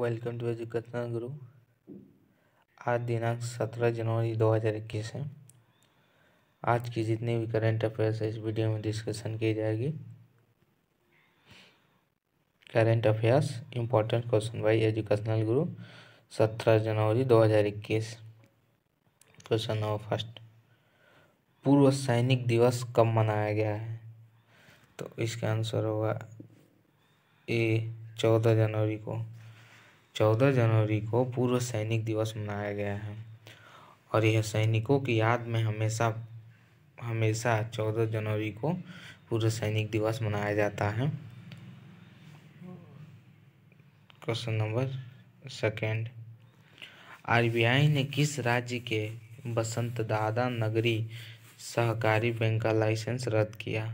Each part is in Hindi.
वेलकम टू एजुकेशनल गुरु आज दिनांक सत्रह जनवरी दो हजार इक्कीस है आज की जितनी भी करंट अफेयर्स है इस वीडियो में डिस्कशन की जाएगी current affairs important question by educational Guru सत्रह जनवरी दो हजार इक्कीस क्वेश्चन नंबर फर्स्ट पूर्व सैनिक दिवस कब मनाया गया है तो इसका आंसर होगा ए चौदह जनवरी को चौदह जनवरी को पूर्व सैनिक दिवस मनाया गया है और यह सैनिकों की याद में हमेशा हमेशा चौदह जनवरी को पूर्व सैनिक दिवस मनाया जाता है क्वेश्चन नंबर सेकेंड आरबीआई ने किस राज्य के बसंत दादा नगरी सहकारी बैंक का लाइसेंस रद्द किया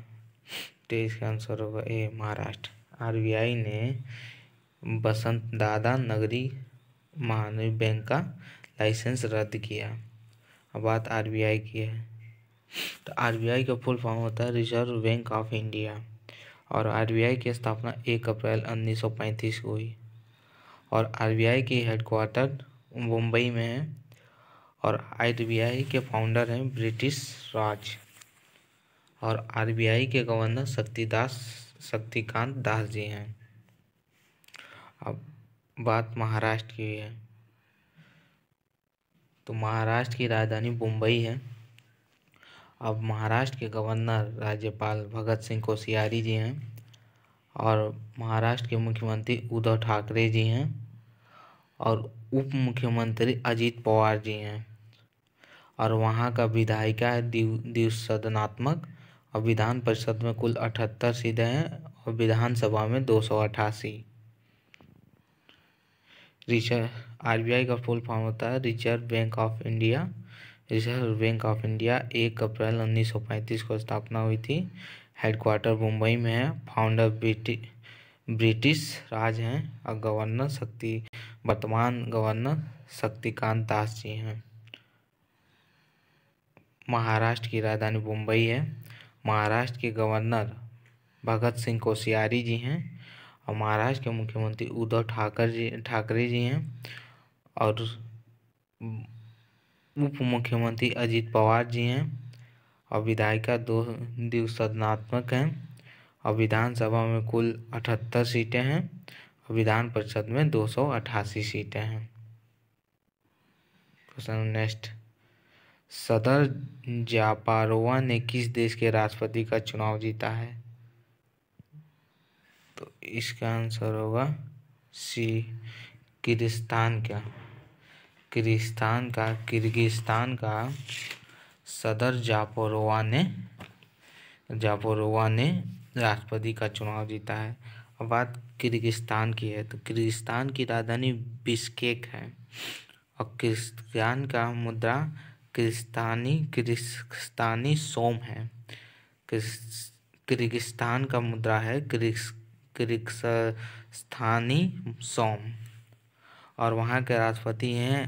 तो इसका आंसर होगा ए महाराष्ट्र आरबीआई ने बसंत दादा नगरी महानवी बैंक का लाइसेंस रद्द किया अब बात आरबीआई की है तो आरबीआई का फुल फॉर्म होता है रिजर्व बैंक ऑफ इंडिया और आरबीआई की स्थापना एक अप्रैल उन्नीस सौ पैंतीस को हुई और आरबीआई के हेडक्वार्टर मुंबई में है और आरबीआई के फाउंडर हैं ब्रिटिश राज और आरबीआई के गवर्नर शक्तिदास शक्तिकांत दास जी हैं अब बात महाराष्ट्र की है तो महाराष्ट्र की राजधानी मुंबई है अब महाराष्ट्र के गवर्नर राज्यपाल भगत सिंह कोशियारी जी हैं और महाराष्ट्र के मुख्यमंत्री उद्धव ठाकरे जी हैं और उप मुख्यमंत्री अजीत पवार जी हैं और वहाँ का विधायिका है दिव दिव सदनात्मक और विधान परिषद में कुल अठहत्तर सीटें हैं और विधानसभा में दो सौ अठासी रिजर्व आई का फुल फॉर्म होता है Reserve Bank of India Reserve Bank of India एक अप्रैल 1935 को स्थापना हुई थी हेडक्वार्टर मुंबई में है फाउंडर ब्रिटि ब्रिटिश राज हैं और गवर्नर शक्ति वर्तमान गवर्नर शक्तिकांत दास जी हैं महाराष्ट्र की राजधानी मुंबई है महाराष्ट्र के गवर्नर भगत सिंह कोश्यारी जी हैं और महाराष्ट्र के मुख्यमंत्री उद्धव ठाकर जी ठाकरे जी हैं और उप मुख्यमंत्री अजीत पवार जी हैं और विधायिका दो दिवसात्मक हैं और विधानसभा में कुल अठहत्तर सीटें हैं और विधान परिषद में दो सौ अठासी सीटें हैं क्वेश्चन नेक्स्ट सदर जापारोवा ने किस देश के राष्ट्रपति का चुनाव जीता है तो इसका आंसर होगा सी किरिस्तान का किर्गिस्तान का किर्गिस्तान का सदर जापोरोवा ने जापोरोवा ने राष्ट्रपति का चुनाव जीता है अब बात किर्गिस्तान की है तो किर्गिस्तान की राजधानी बिस्केक है और किर्गिस्तान का मुद्रा किर्गिस्तानी किर्गिस्तानी सोम है किर्गिस्तान का मुद्रा है किर्गिस किर्गिस्तानी सोम और वहाँ के राष्ट्रपति हैं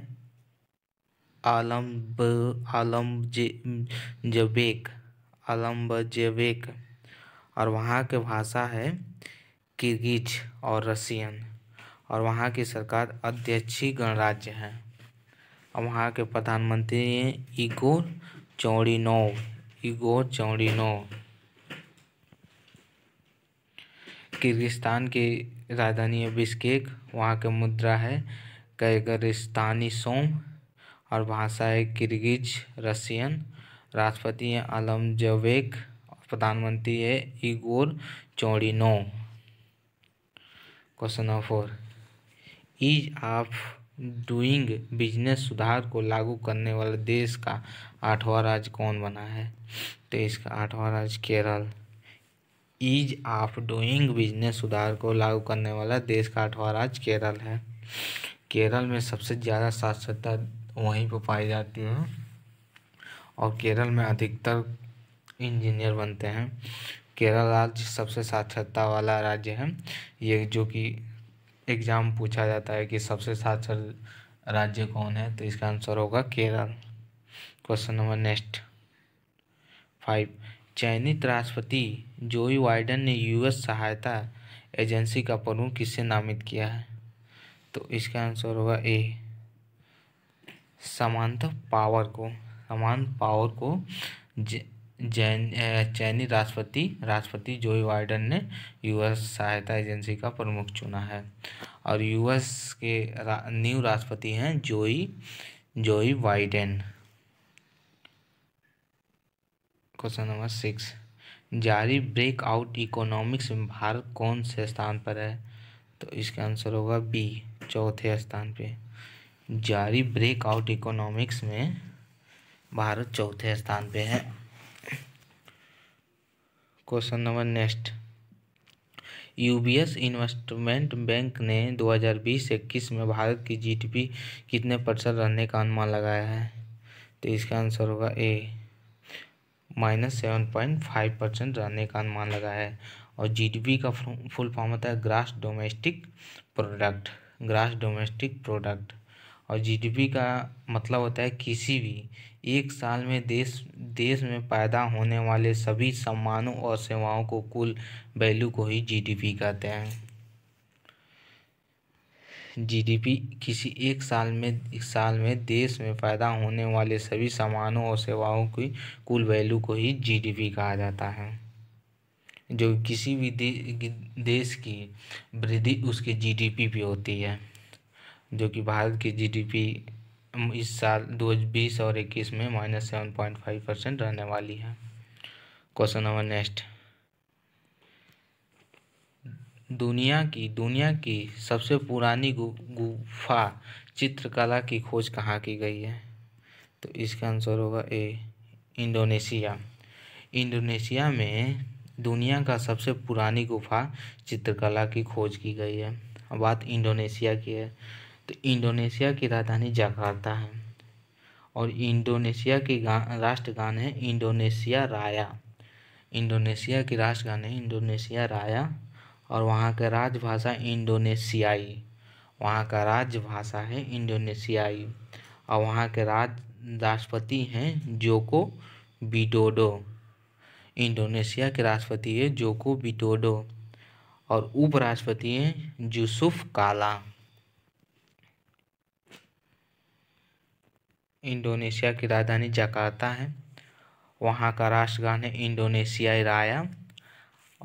आलम आलम जबेक जबेक और वहाँ के भाषा है किर्गिज और रसियन और वहाँ की सरकार अध्यक्षी गणराज्य है और वहाँ के प्रधानमंत्री हैं Igor Chudinov Igor Chudinov Kyrgyzstan की राजधानी है बिस्केक वहाँ के मुद्रा है कैगरिस्तानी सोम और भाषा है किर्गिज रसियन राष्ट्रपति हैं आलम जवेक प्रधानमंत्री है Igor Chudinov question number four ease of doing business सुधार को लागू करने वाले देश का आठवां राज्य कौन बना है तो इसका आठवां राज्य Kerala ease of doing business सुधार को लागू करने वाला देश का आठवां राज्य केरल है केरल में सबसे ज़्यादा साक्षरता वहीं पर पाई जाती है और केरल में अधिकतर इंजीनियर बनते हैं केरल राज्य सबसे साक्षरता वाला राज्य है ये जो कि एग्ज़ाम पूछा जाता है कि सबसे साक्षर राज्य कौन है तो इसका आंसर होगा Kerala question number next five चयनित राष्ट्रपति जोई बाइडन ने यूएस सहायता एजेंसी का प्रमुख किससे नामित किया है तो इसका आंसर होगा ए समानता पावर को समान पावर को चयनित चैनी राष्ट्रपति राष्ट्रपति जोई बाइडन ने यूएस सहायता एजेंसी का प्रमुख चुना है और यूएस के रा, न्यू राष्ट्रपति हैं Joe Joe Biden question number six जारी ब्रेक आउट इकोनॉमिक्स में भारत कौन से स्थान पर है तो इसका आंसर होगा बी चौथे स्थान पे जारी ब्रेकआउट इकोनॉमिक्स में भारत चौथे स्थान पे है question number next UBS investment bank ने 2020-21 में भारत की जीडीपी कितने परसेंट रहने का अनुमान लगाया है तो इसका आंसर होगा A minus seven point five percent रहने का अनुमान लगा है और जीडीपी का फुल फॉर्म होता है gross domestic product gross domestic product और जीडीपी का मतलब होता है किसी भी एक साल में देश देश में पैदा होने वाले सभी सम्मानों और सेवाओं को कुल वैल्यू को ही जीडीपी कहते हैं जीडीपी किसी एक साल में साल में देश में पैदा होने वाले सभी सामानों और सेवाओं की कुल वैल्यू को ही जीडीपी कहा जाता है जो किसी भी दे, देश की वृद्धि उसके जीडीपी पे होती है जो कि भारत की जीडीपी इस साल दो बीस और इक्कीस में minus seven point five percent रहने वाली है क्वेश्चन नंबर नेक्स्ट दुनिया की दुनिया की सबसे पुरानी गु, गुफा चित्रकला की खोज कहाँ की गई है तो इसका आंसर होगा ए इंडोनेशिया इंडोनेशिया में दुनिया का सबसे पुरानी गुफा चित्रकला की खोज की गई है अब बात इंडोनेशिया की है तो इंडोनेशिया की राजधानी जकार्ता है और इंडोनेशिया की गान राष्ट्रगान है इंडोनेशिया राया इंडोनेशिया की राष्ट्रगान है इंडोनेशिया राया और वहाँ का राजभाषा इंडोनेशियाई वहाँ का राजभाषा है इंडोनेशियाई और वहाँ के राज राष्ट्रपति हैं जोको बिडोडो इंडोनेशिया के राष्ट्रपति है जोको बिडोडो और उपराष्ट्रपति हैं जूसुफ काला इंडोनेशिया की राजधानी जकार्ता है वहाँ का राष्ट्रगान है इंडोनेशियाई राया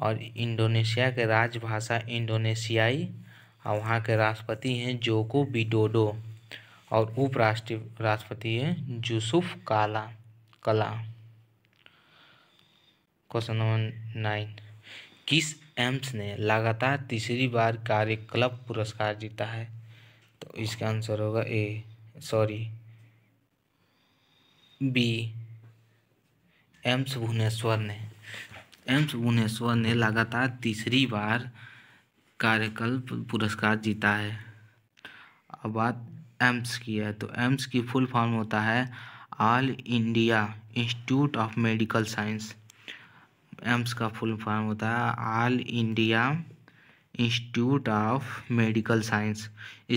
और इंडोनेशिया के राजभाषा इंडोनेशियाई और वहाँ के राष्ट्रपति हैं जोको बिडोडो और उपराष्ट्र राष्ट्रपति हैं Jusuf Kalla Kalla question number nine किस एम्स ने लगातार तीसरी बार कार्य क्लब पुरस्कार जीता है तो इसका आंसर होगा A sorry B AIIMS Bhubaneswar ने एम्स भुवनेश्वर ने लगातार तीसरी बार कार्यकल्प पुरस्कार जीता है अब बात एम्स की है तो एम्स की फुल फॉर्म होता है All India Institute of Medical Science AIIMS का फुल फॉर्म होता है All India Institute of Medical Science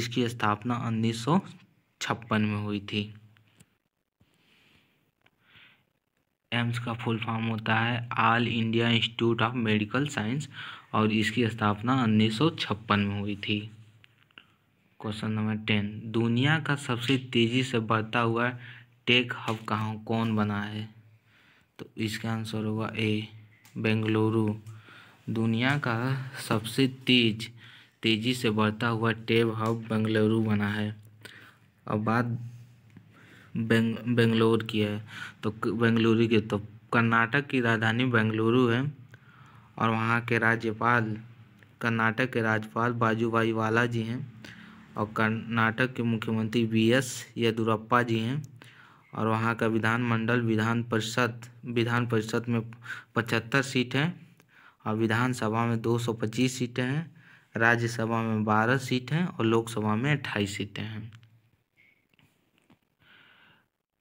इसकी स्थापना उन्नीस में हुई थी एम्स का फुल फॉर्म होता है All India Institute of Medical Science और इसकी स्थापना उन्नीस में हुई थी क्वेश्चन नंबर टेन दुनिया का सबसे तेज़ी से बढ़ता हुआ टेक हब कहाँ कौन बना है तो इसका आंसर होगा ए बेंगलुरु दुनिया का सबसे तेज तेज़ी से बढ़ता हुआ टेब हब बेंगलुरु बना है और बात बेंग बेंगलोर की है तो बेंगलुरु की तो कर्नाटक की राजधानी बेंगलुरु है और वहाँ के राज्यपाल कर्नाटक के राज्यपाल बाजूबाई वाला जी हैं और कर्नाटक के मुख्यमंत्री बी एस येदुरप्पा जी हैं और वहाँ का विधानमंडल विधान परिषद विधान परिषद में पचहत्तर सीट हैं और विधानसभा में दो सौ पच्चीस सीटें हैं राज्यसभा में बारह सीट हैं और लोकसभा में अट्ठाईस सीटें हैं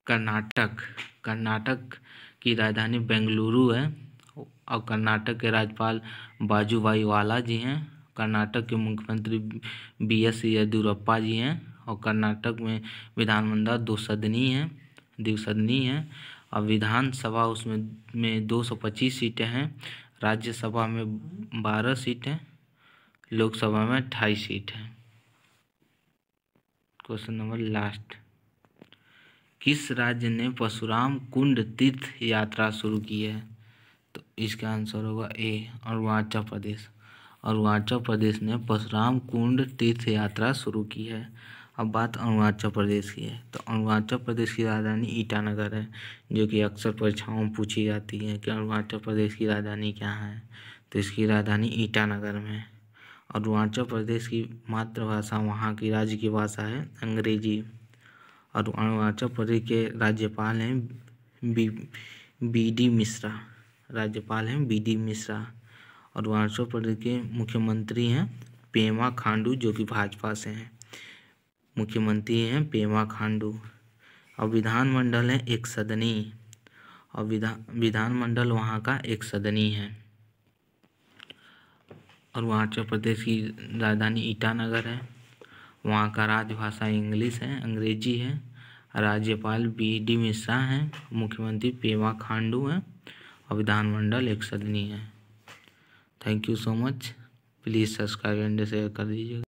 कर्नाटक कर्नाटक की राजधानी बेंगलुरु है और कर्नाटक के राज्यपाल बाजूभाई वाला जी हैं कर्नाटक के मुख्यमंत्री बी एस येदियुरप्पा जी हैं और कर्नाटक में विधानमंडल दो सदनी है द्विसदनी है और विधानसभा उसमें में दो सौ पच्चीस सीटें हैं राज्यसभा में बारह सीटें लोकसभा में अट्ठाईस सीट हैं क्वेश्चन नंबर लास्ट किस राज्य ने परशुराम कुंड तीर्थ यात्रा शुरू की है तो इसका आंसर होगा ए अरुणाचल प्रदेश अरुणाचल प्रदेश ने परशुराम कुंड तीर्थ यात्रा शुरू की है अब बात अरुणाचल प्रदेश की है तो अरुणाचल प्रदेश की राजधानी ईटानगर है जो कि अक्सर परीक्षाओं में पूछी जाती है कि अरुणाचल प्रदेश की राजधानी क्या है तो इसकी राजधानी ईटानगर में अरुणाचल प्रदेश की मातृभाषा वहाँ की राज्य की भाषा है अंग्रेजी और अरुणाचल प्रदेश के राज्यपाल हैं बी बी डी मिश्रा राज्यपाल हैं बी डी मिश्रा और अरुणाचल प्रदेश के मुख्यमंत्री हैं पेमा खांडू जो कि भाजपा से हैं मुख्यमंत्री हैं पेमा खांडू और विधानमंडल है एक सदनी और विधान विधानमंडल वहाँ का एक सदनी है और अरुणाचल प्रदेश की राजधानी ईटानगर है वहाँ का राजभाषा इंग्लिश है अंग्रेजी है राज्यपाल बी डी मिश्रा हैं मुख्यमंत्री पेमा खांडू हैं और विधानमंडल एक सदनी है thank you so much please subscribe and share कर दीजिएगा